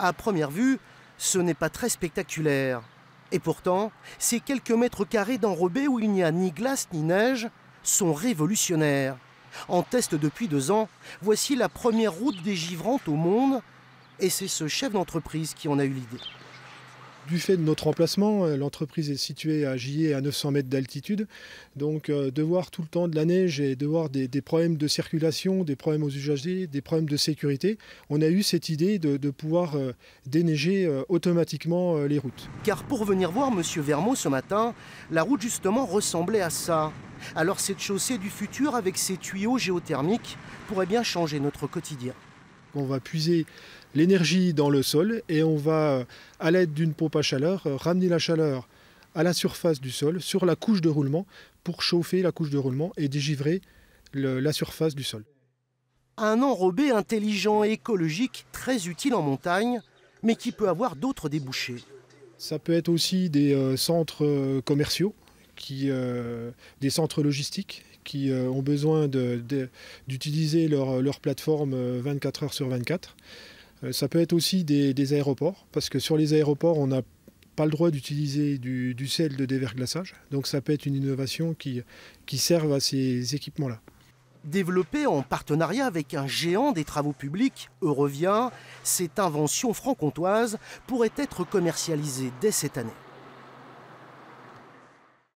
À première vue, ce n'est pas très spectaculaire. Et pourtant, ces quelques mètres carrés d'enrobé où il n'y a ni glace ni neige sont révolutionnaires. En test depuis deux ans, voici la première route dégivrante au monde, et c'est ce chef d'entreprise qui en a eu l'idée. Du fait de notre emplacement, euh, l'entreprise est située à Gier à 900 mètres d'altitude. Donc euh, de voir tout le temps de la neige et de voir des, problèmes de circulation, des problèmes aux usagers, des problèmes de sécurité, on a eu cette idée de, pouvoir euh, déneiger automatiquement les routes. Car pour venir voir M. Vermeau ce matin, la route justement ressemblait à ça. Alors cette chaussée du futur avec ses tuyaux géothermiques pourrait bien changer notre quotidien. On va puiser l'énergie dans le sol et on va, euh, à l'aide d'une pompe à chaleur, euh, ramener la chaleur à la surface du sol, sur la couche de roulement, pour chauffer la couche de roulement et dégivrer la surface du sol. Un enrobé intelligent et écologique, très utile en montagne, mais qui peut avoir d'autres débouchés. Ça peut être aussi des euh, centres commerciaux euh, des centres logistiques qui euh, ont besoin d'utiliser leur, plateforme 24 euh, heures sur 24. ça peut être aussi des, aéroports, parce que sur les aéroports, on n'a pas le droit d'utiliser du, sel de déverglaçage. Donc ça peut être une innovation qui, qui serve à ces équipements-là. Développé en partenariat avec un géant des travaux publics, Eurovia, cette invention franc-comtoise pourrait être commercialisée dès cette année.